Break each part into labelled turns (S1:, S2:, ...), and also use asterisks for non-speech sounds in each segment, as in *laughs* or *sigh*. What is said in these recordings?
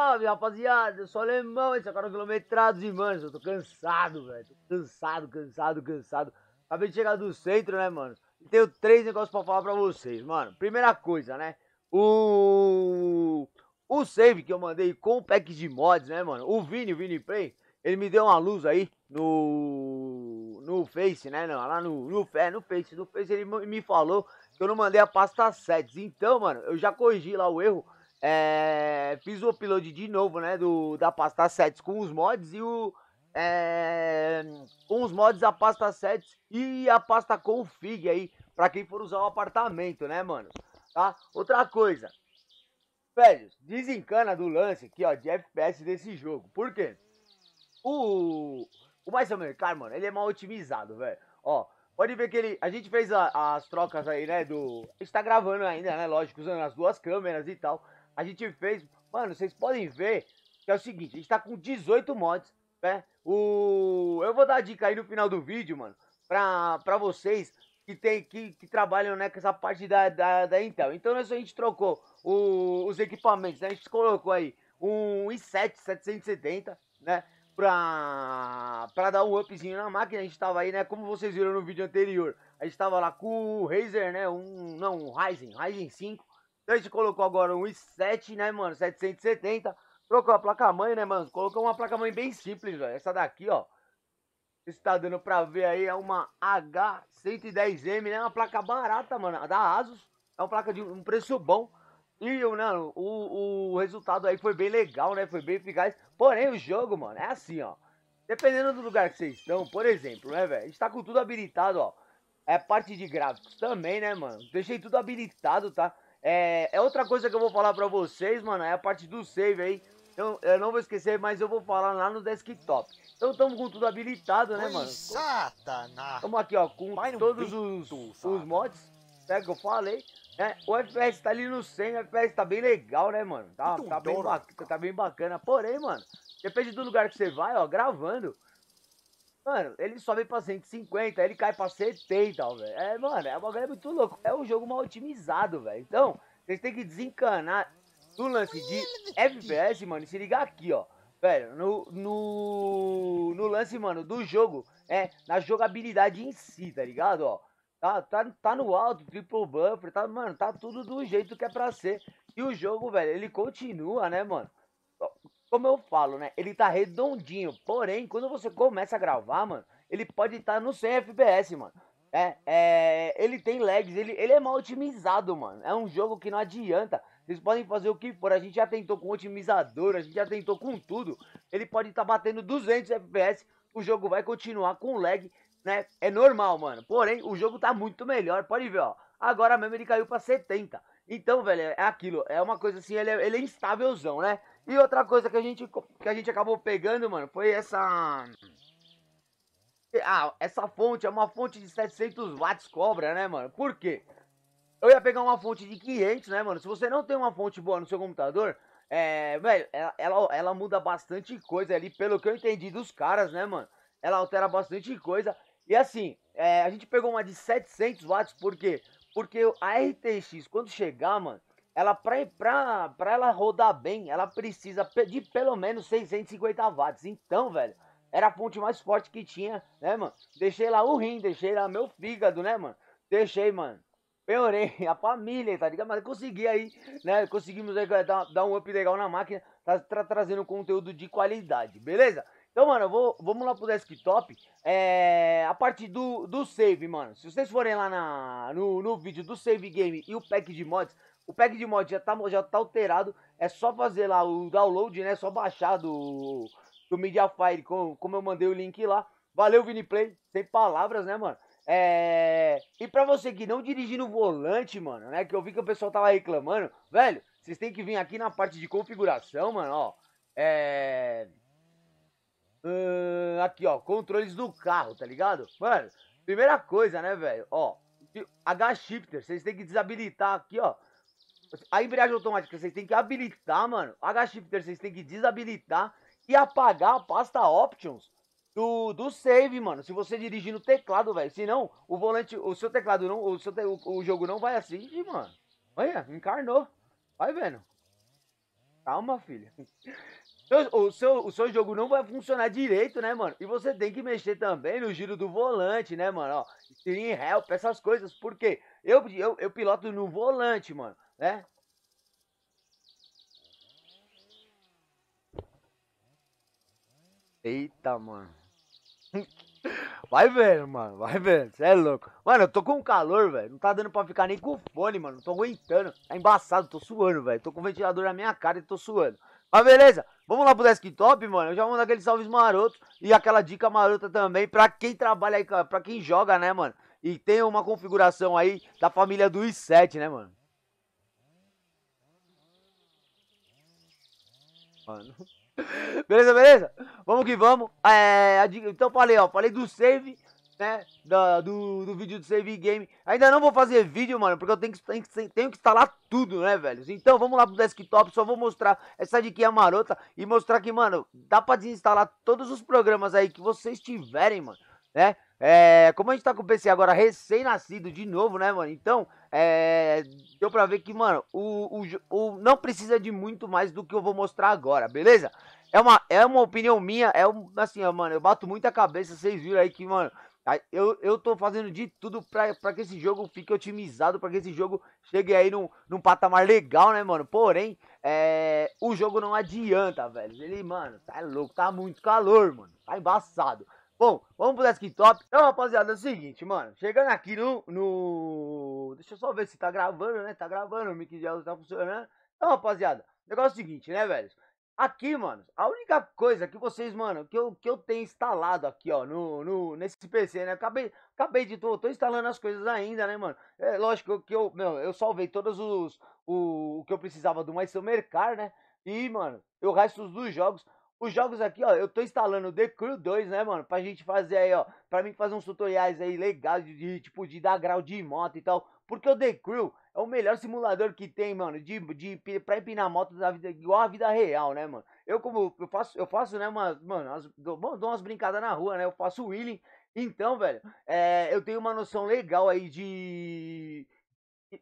S1: salve, rapaziada. Eu sou alemão, esse é o cara quilometrados e, mano, eu tô cansado, velho. Tô cansado, cansado, cansado. Acabei de chegar do centro, né, mano? E tenho três negócios pra falar pra vocês, mano. Primeira coisa, né? O. O save que eu mandei com o pack de mods, né, mano? O Vini, o Vini Play, ele me deu uma luz aí no. No Face, né? Não, lá no. No, é, no Face. No Face ele me falou que eu não mandei a pasta sets. Então, mano, eu já corrigi lá o erro é, fiz o upload de novo, né? Do, da pasta sets com os mods e o. É, com os mods, a pasta sets e a pasta config aí. Pra quem for usar o apartamento, né, mano? Tá? Outra coisa. Velhos, desencana do lance aqui, ó, de FPS desse jogo. Por quê? O. O Mais Mercado, mano, ele é mal otimizado, velho. Ó, Pode ver que ele. A gente fez a, as trocas aí, né? Do. Está gravando ainda, né? Lógico, usando as duas câmeras e tal. A gente fez. Mano, vocês podem ver que é o seguinte: a gente tá com 18 mods, né? O, eu vou dar a dica aí no final do vídeo, mano, pra, pra vocês que, tem, que, que trabalham né, com essa parte da, da, da Intel. Então, nessa é a gente trocou o, os equipamentos, né? A gente colocou aí um i7 770, né? Pra, pra dar um upzinho na máquina, a gente tava aí, né? Como vocês viram no vídeo anterior, a gente tava lá com o Razer, né? Um, não, um Ryzen, Ryzen 5, então a gente colocou agora um i7, né, mano? 770. Trocou a placa-mãe, né, mano? Colocou uma placa-mãe bem simples, velho. Essa daqui, ó. Está dando pra ver aí, é uma H110M, né? Uma placa barata, mano. Da Asus. É uma placa de um preço bom. E, mano, o, o resultado aí foi bem legal, né? Foi bem eficaz. Porém, o jogo, mano, é assim, ó. Dependendo do lugar que vocês estão, por exemplo, né, velho? A gente tá com tudo habilitado, ó. É parte de gráficos também, né, mano? Deixei tudo habilitado, tá? É, é outra coisa que eu vou falar pra vocês, mano, é a parte do save aí. Eu, eu não vou esquecer, mas eu vou falar lá no desktop. Então tamo com tudo habilitado, né, mano? Satana! Tamo aqui, ó, com Vai todos os, os mods, é que eu falei. É, o FPS tá ali no 100, o FPS tá bem legal, né, mano? Tá, tá, bem, tá bem bacana. Porém, mano, depende do lugar que você vai, ó, gravando, Mano, ele sobe pra 150, ele cai pra 70, velho. É, mano, é uma galera muito louco. É um jogo mal otimizado, velho. Então, vocês têm que desencanar do lance de FPS, mano, e se ligar aqui, ó. Velho, no, no, no lance, mano, do jogo, é na jogabilidade em si, tá ligado, ó. Tá, tá, tá no alto, triple buffer, tá, mano, tá tudo do jeito que é pra ser. E o jogo, velho, ele continua, né, mano? como eu falo, né? Ele tá redondinho. Porém, quando você começa a gravar, mano, ele pode estar tá no 100 FPS, mano. É, é, ele tem lags, ele, ele é mal otimizado, mano. É um jogo que não adianta. Vocês podem fazer o que for. A gente já tentou com otimizador, a gente já tentou com tudo. Ele pode estar tá batendo 200 FPS. O jogo vai continuar com lag, né? É normal, mano. Porém, o jogo tá muito melhor. Pode ver, ó. Agora mesmo ele caiu pra 70. Então, velho, é aquilo. É uma coisa assim, ele é, ele é instávelzão, né? E outra coisa que a gente, que a gente acabou pegando, mano, foi essa. Ah, essa fonte é uma fonte de 700 watts cobra, né, mano? Por quê? Eu ia pegar uma fonte de 500, né, mano? Se você não tem uma fonte boa no seu computador, é, velho, ela, ela, ela muda bastante coisa ali, pelo que eu entendi dos caras, né, mano? Ela altera bastante coisa. E assim, é, a gente pegou uma de 700 watts, por quê? Porque a RTX, quando chegar, mano, ela para ela rodar bem, ela precisa de pelo menos 650 watts. Então, velho, era a fonte mais forte que tinha, né, mano? Deixei lá o rim, deixei lá meu fígado, né, mano? Deixei, mano. Piorei *laughs* a família, tá ligado? Mas consegui aí, né? Conseguimos aí, eh, dar, dar, um up legal na máquina. Tá, tá trazendo conteúdo de qualidade, beleza? Então, mano, vou, vamos lá pro desktop. É, a parte do, do save, mano. Se vocês forem lá na, no, no vídeo do save game e o pack de mods, o pack de mod já tá, já tá alterado. É só fazer lá o download, né? É só baixar do, do mediafire como, como eu mandei o link lá. Valeu, Viniplay. Sem palavras, né, mano? É... E pra você que não dirige no volante, mano, né? Que eu vi que o pessoal tava reclamando. Velho, vocês têm que vir aqui na parte de configuração, mano, ó. É... Hum, aqui, ó, controles do carro, tá ligado? Mano, primeira coisa, né, velho? Ó, H-Shifter, vocês têm que desabilitar aqui, ó. A embreagem automática vocês têm que habilitar, mano. H-Shifter vocês têm que desabilitar e apagar a pasta Options do, do save, mano. Se você dirigir no teclado, velho. Senão, o volante, o seu teclado não, o, seu te, o, o, jogo não vai assim, mano. Olha, encarnou. Vai vendo. Calma, filha. *laughs* O seu, o seu jogo não vai funcionar direito, né, mano? E você tem que mexer também no giro do volante, né, mano? Ó, steering help, essas coisas. Por quê? Eu, eu, eu piloto no volante, mano né? Eita, mano. *laughs* Vai vendo, mano. Vai vendo. Você é louco. Mano, eu tô com calor, velho. Não tá dando pra ficar nem com fone, mano. Não tô aguentando. Tá embaçado, tô suando, velho. Tô com o ventilador na minha cara e tô suando. Mas beleza, vamos lá pro desktop, mano. Eu já mando aquele salve maroto e aquela dica marota também pra quem trabalha aí, pra quem joga, né, mano? E tem uma configuração aí da família do i7, né, mano? mano. *laughs* Beleza, beleza? Vamos que vamos. É, então falei, ó, falei do save, né? do, do vídeo do save game. Ainda não vou fazer vídeo, mano, porque eu tenho que, tenho que, tenho que instalar tudo, né, velhos? Então vamos lá pro desktop, só vou mostrar essa diquinha marota e mostrar que, mano, dá pra desinstalar todos os programas aí que vocês tiverem, mano, né? É, como a gente tá com o PC agora recém-nascido de novo, né, mano? Então, é, deu pra ver que, mano, o, o, o, não precisa de muito mais do que eu vou mostrar agora, beleza? É uma, é uma opinião minha, é um, assim, ó, mano, eu bato muita cabeça, vocês viram aí que, mano, eu, eu tô fazendo de tudo pra, pra que esse jogo fique otimizado, pra que esse jogo chegue aí num, num patamar legal, né, mano? Porém, é, o jogo não adianta, velho. Ele, mano, tá louco, tá muito calor, mano. Tá embaçado. Bom, vamos pro desktop. Então, rapaziada, é o seguinte, mano. Chegando aqui no, no... Deixa eu só ver se tá gravando, né? Tá gravando, o mic de áudio tá funcionando. Então, rapaziada, o negócio é o seguinte, né, velho? Aqui, mano, a única coisa que vocês, mano, que eu, que eu tenho instalado aqui, ó, no, no, nesse PC, né? Acabei, acabei de, tô, tô instalando as coisas ainda, né, mano? É lógico que eu, meu, eu salvei todos os, o, o que eu precisava do mais seu mercar, né? E, mano, eu resto dos jogos, os jogos aqui, ó, eu tô instalando o The Crew 2, né, mano? Pra gente fazer aí, ó, pra mim fazer uns tutoriais aí legais de, tipo, de dar grau de moto e tal. Porque o The Crew é o melhor simulador que tem, mano, de, de, pra empinar moto da vida, igual a vida real, né, mano? Eu como, eu faço, eu faço, né, uma mano, as, dou, dou umas brincadas na rua, né, eu faço wheeling. Então, velho, é, eu tenho uma noção legal aí de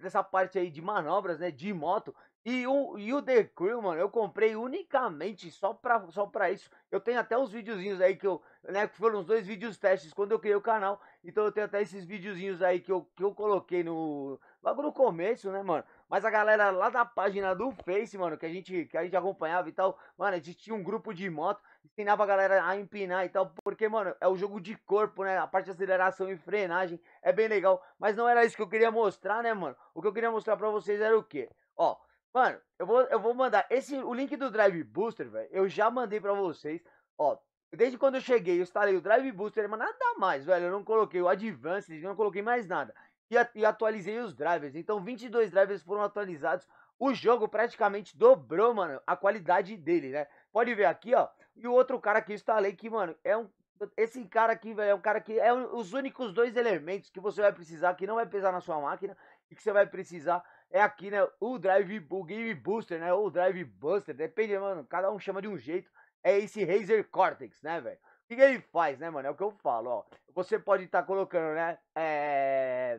S1: dessa parte aí de manobras, né, de moto. E o, e o The Crew, mano, eu comprei unicamente só pra, só pra isso. Eu tenho até uns videozinhos aí que eu, né, que foram os dois vídeos testes quando eu criei o canal. Então eu tenho até esses videozinhos aí que eu, que eu coloquei no, logo no começo, né, mano. Mas a galera lá da página do Face, mano, que a gente, que a gente acompanhava e tal, mano, a gente tinha um grupo de moto, ensinava a galera a empinar e tal, porque, mano, é o jogo de corpo, né, a parte de aceleração e frenagem, é bem legal. Mas não era isso que eu queria mostrar, né, mano. O que eu queria mostrar pra vocês era o quê? Ó... Mano, eu vou, eu vou mandar. Esse, o link do Drive Booster, velho, eu já mandei pra vocês. Ó, desde quando eu cheguei, eu instalei o Drive Booster, mas nada mais, velho. Eu não coloquei o Advanced, eu não coloquei mais nada. E, e atualizei os drivers. Então, 22 drivers foram atualizados. O jogo praticamente dobrou, mano, a qualidade dele, né? Pode ver aqui, ó. E o outro cara que eu instalei, que, mano, é um esse cara aqui, velho, é um cara que é um, os únicos dois elementos que você vai precisar, que não vai pesar na sua máquina e que você vai precisar é aqui, né, o Drive, o Game Booster, né, ou Drive Buster, depende, mano, cada um chama de um jeito, é esse Razer Cortex, né, velho. O que, que, ele faz, né, mano, é o que eu falo, ó, você pode estar tá colocando, né, é...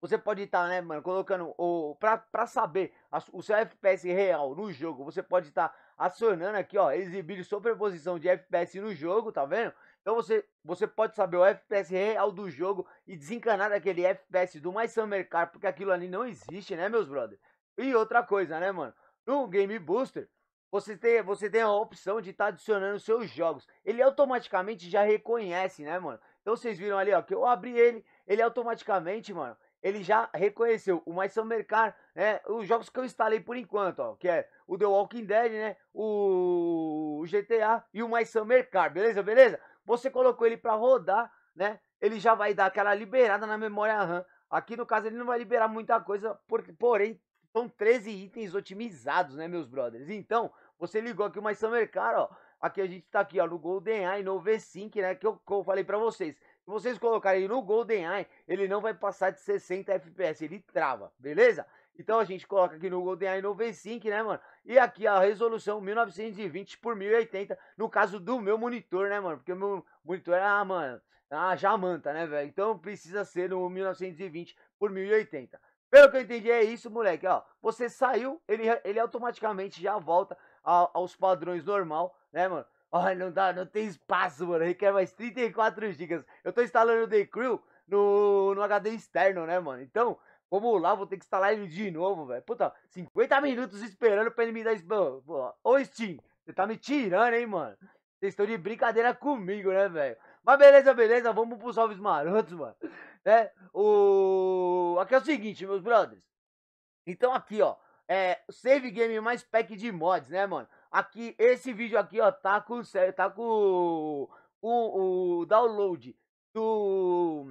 S1: Você pode estar, tá, né, mano, colocando o... Pra, pra saber a, o seu FPS real no jogo, você pode estar... Tá acionando aqui, ó, exibir sobreposição de FPS no jogo, tá vendo? Então você, você pode saber o FPS real do jogo e desencanar daquele FPS do mais Summer Car, porque aquilo ali não existe, né, meus brother? E outra coisa, né, mano? No Game Booster, você tem, você tem a opção de estar tá adicionando seus jogos. Ele automaticamente já reconhece, né, mano? Então vocês viram ali, ó, que eu abri ele, ele automaticamente, mano, ele já reconheceu. O Mais Mercar, né? Os jogos que eu instalei por enquanto, ó, que é o The Walking Dead, né? O GTA e o Mais Mercar, beleza? Beleza? Você colocou ele para rodar, né? Ele já vai dar aquela liberada na memória RAM. Aqui no caso ele não vai liberar muita coisa, porque, porém são 13 itens otimizados, né, meus brothers? Então, você ligou aqui o Mais Mercar, ó. Aqui a gente tá aqui, ó, no GoldenEye, no V-Sync, né, que eu, que eu falei para vocês vocês colocarem no GoldenEye, ele não vai passar de 60 FPS, ele trava, beleza? Então a gente coloca aqui no GoldenEye no V5, né, mano? E aqui a resolução 1920 por 1080, no caso do meu monitor, né, mano? Porque o meu monitor é, ah, mano, ah, jamanta, né, velho? Então precisa ser no 1920 por 1080. Pelo que eu entendi é isso, moleque, ó. Você saiu, ele, ele automaticamente já volta a, aos padrões normal, né, mano? Olha, não dá, não tem espaço, mano. Requer mais 34 GB. Eu tô instalando o The Crew no, no HD externo, né, mano? Então, vamos lá, vou ter que instalar ele de novo, velho. Puta, 50 minutos esperando pra ele me dar. Ô, Steam, você tá me tirando, hein, mano? Vocês estão de brincadeira comigo, né, velho? Mas beleza, beleza, vamos pros Salves Marotos, mano. *laughs* Né? O... Aqui é o seguinte, meus brothers. Então aqui, ó. É, save game mais pack de mods, né, mano? Aqui, esse vídeo aqui, ó, tá com, tá com o, o download do,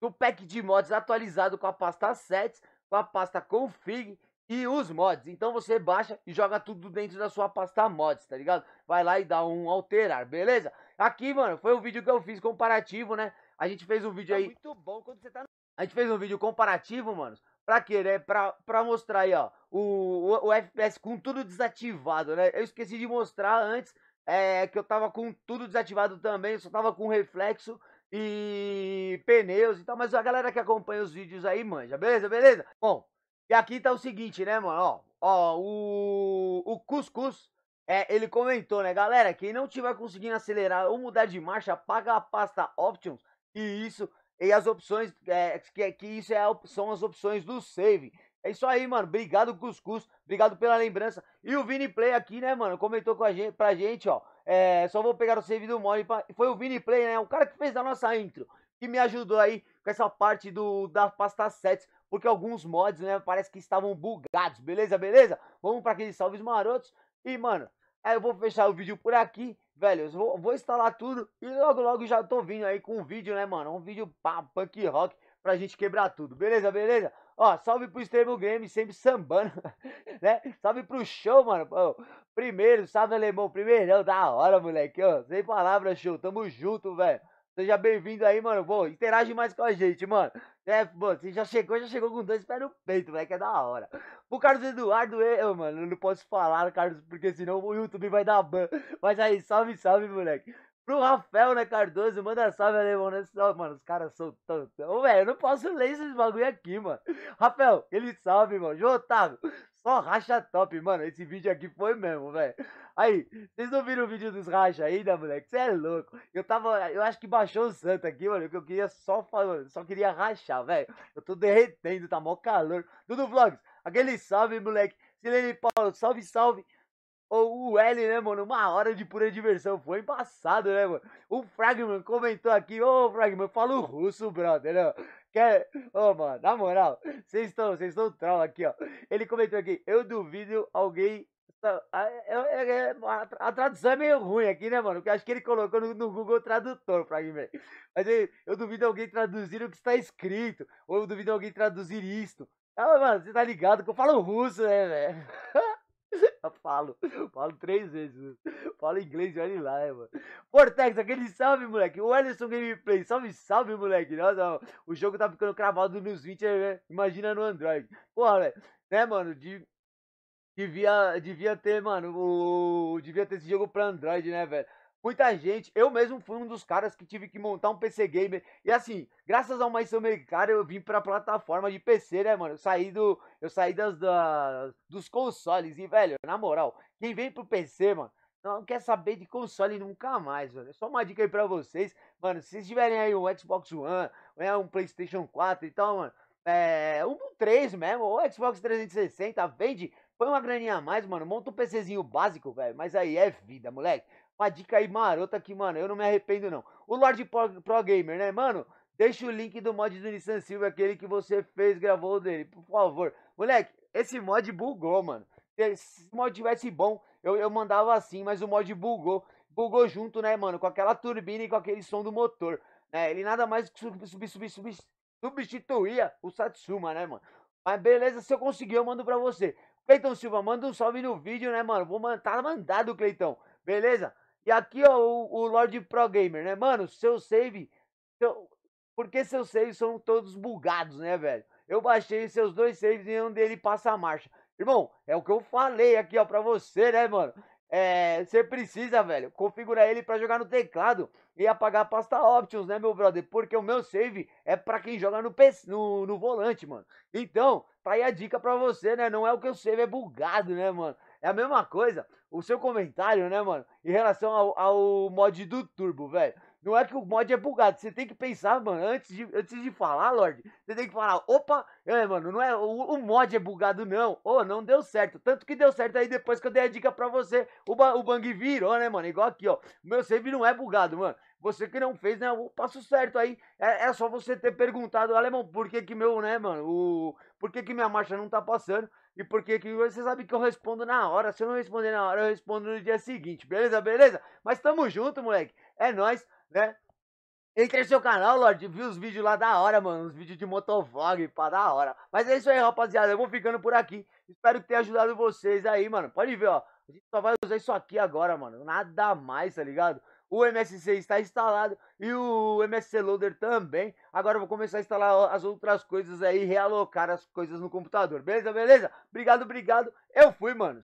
S1: do pack de mods atualizado com a pasta sets, com a pasta config e os mods. Então você baixa e joga tudo dentro da sua pasta mods, tá ligado? Vai lá e dá um alterar, beleza? Aqui, mano, foi o vídeo que eu fiz comparativo, né? A gente fez um vídeo tá aí... muito bom quando você tá... A gente fez um vídeo comparativo, mano, Pra quê, né? Pra, pra mostrar aí, ó, o, o, o FPS com tudo desativado, né? Eu esqueci de mostrar antes é, que eu tava com tudo desativado também, só tava com reflexo e pneus e tal, mas a galera que acompanha os vídeos aí manja, beleza, beleza? Bom, e aqui tá o seguinte, né, mano, ó, ó, o, o Cuscuz, é, ele comentou, né, galera, quem não tiver conseguindo acelerar ou mudar de marcha, apaga a pasta Options e isso e as opções, é, que, que isso é, são as opções do save. É isso aí, mano. Obrigado, Cuscuz. Obrigado pela lembrança. E o Vini Play aqui, né, mano? Comentou com a gente, pra gente, ó. É, só vou pegar o save do mod. Pra... Foi o Vini Play, né? O cara que fez a nossa intro. Que me ajudou aí com essa parte do, da pasta sets. Porque alguns mods, né? Parece que estavam bugados. Beleza, beleza? Vamos para aqueles salves marotos. E, mano, Aí eu vou fechar o vídeo por aqui, velho. Eu vou, vou instalar tudo e logo, logo já tô vindo aí com um vídeo, né, mano? Um vídeo pá, punk rock pra gente quebrar tudo, beleza, beleza? Ó, salve pro Extremo Game, sempre sambando, *laughs* né? Salve pro show, mano. Primeiro, salve alemão, primeirão, da hora, moleque. Ó, sem palavras, show. Tamo junto, velho. Seja bem-vindo aí, mano. Pô, interage mais com a gente, mano. É, pô, você já chegou, já chegou com dois pés no peito, velho, que é da hora. O Carlos Eduardo, eu, é, mano, eu não posso falar, Carlos, porque senão o YouTube vai dar ban. Mas aí, salve, salve, moleque pro Rafael, né, Cardoso, manda salve, alemão, né? Mano, os caras são tão... Ô, velho, eu não posso ler esses bagulho aqui, mano. Rafael, ele salve, mano. João Otávio, só racha top, mano. Esse vídeo aqui foi mesmo, velho. Aí, vocês não viram o vídeo dos racha ainda, moleque? Você é louco. Eu tava, eu acho que baixou o santo aqui, mano, que eu queria só falar, só queria rachar, velho. Eu tô derretendo, tá mó calor. Tudo Vlogs, aquele salve, moleque. Silene Paulo, salve, salve ou o L, né, mano? Uma hora de pura diversão. Foi embaçado, né, mano? O Fragman comentou aqui, ô oh, Fragman, fala o russo, brother. Né? Quer... Ô, oh, mano, na moral, vocês estão, vocês estão troll aqui, ó. Ele comentou aqui, eu duvido alguém. Ah, é, é, é, a, tradução é meio ruim aqui, né, mano? Porque acho que ele colocou no, Google Tradutor, Fragman. Mas eu duvido alguém traduzir o que está escrito. Ou eu duvido alguém traduzir isto. Ah, mano, você tá ligado que eu falo russo, né, velho? *laughs* *laughs* falo. Falo três vezes. Falo inglês, olha lá, é, mano. Portex, aquele salve, moleque. O Ellison Gameplay, salve, salve, moleque. Nossa, o jogo tá ficando cravado nos 20, né? É, imagina no Android. Porra, velho. Né, mano, de... Devia, devia ter, mano, o... Devia ter esse jogo pra Android, né, velho? Muita gente, eu mesmo fui um dos caras que tive que montar um PC gamer. E assim, graças ao uma mercado eu vim pra plataforma de PC, né, mano? Eu saí do eu saí das, das dos consoles e velho, na moral, quem vem pro PC, mano, não quer saber de console nunca mais, velho só uma dica aí pra vocês. Mano, se vocês tiverem aí um Xbox One, né, um PlayStation 4 e então, tal, mano, é, um 3 mesmo, ou Xbox 360, vende Põe uma graninha a mais, mano. Monta um PCzinho básico, velho. Mas aí é vida, moleque. Uma dica aí marota que, mano, eu não me arrependo, não. O Lorde Pro, Pro Gamer, né, mano? Deixa o link do mod do Nissan Silva, aquele que você fez, gravou dele, por favor. Moleque, esse mod bugou, mano. Se o mod tivesse bom, eu, eu mandava assim, mas o mod bugou. Bugou junto, né, mano? Com aquela turbina e com aquele som do motor. Né? Ele nada mais sub, sub, sub, sub, substituía o Satsuma, né, mano? Mas beleza, se eu conseguir, eu mando pra você. Cleiton Silva, manda um salve no vídeo, né, mano? Vou mandar, tá mandado, Cleitão. Beleza? E aqui, ó, o, o Lord Pro Gamer, né? Mano, seu save. Seu... Porque seus saves são todos bugados, né, velho? Eu baixei seus dois saves e um dele passa a marcha. Irmão, é o que eu falei aqui, ó, pra você, né, mano? É, você precisa, velho, configurar ele para jogar no teclado e apagar a pasta Options, né, meu brother? Porque o meu save é para quem joga no, PC, no, no volante, mano. Então, Tá aí a dica pra você, né? Não é o que eu sei, é bugado, né, mano? É a mesma coisa, o seu comentário, né, mano? Em relação ao, ao mod do Turbo, velho. Não é que o mod é bugado, você tem que pensar, mano, antes de, antes de falar, Lorde, você tem que falar, opa, é, mano, não é, o, o mod é bugado não, ô, oh, não deu certo, tanto que deu certo aí depois que eu dei a dica pra você, o, ba, o bang virou, né, mano, igual aqui, ó, meu save não é bugado, mano, você que não fez, né? O passo certo aí. É, é só você ter perguntado, alemão, por que que meu, né, mano? O, por que que minha marcha não tá passando? E por que que você sabe que eu respondo na hora? Se eu não responder na hora, eu respondo no dia seguinte, beleza? Beleza? Mas tamo junto, moleque. É nós, né? Entre no seu canal, Lorde, viu os vídeos lá da hora, mano. Os vídeos de motovlog, pá, da hora. Mas é isso aí, rapaziada. Eu vou ficando por aqui. Espero que tenha ajudado vocês aí, mano. Pode ver, ó. A gente só vai usar isso aqui agora, mano. Nada mais, tá ligado? o MSC está instalado e o MSC Loader também. Agora eu vou começar a instalar as outras coisas aí, realocar as coisas no computador. Beleza, beleza? Obrigado, obrigado. Eu fui, mano.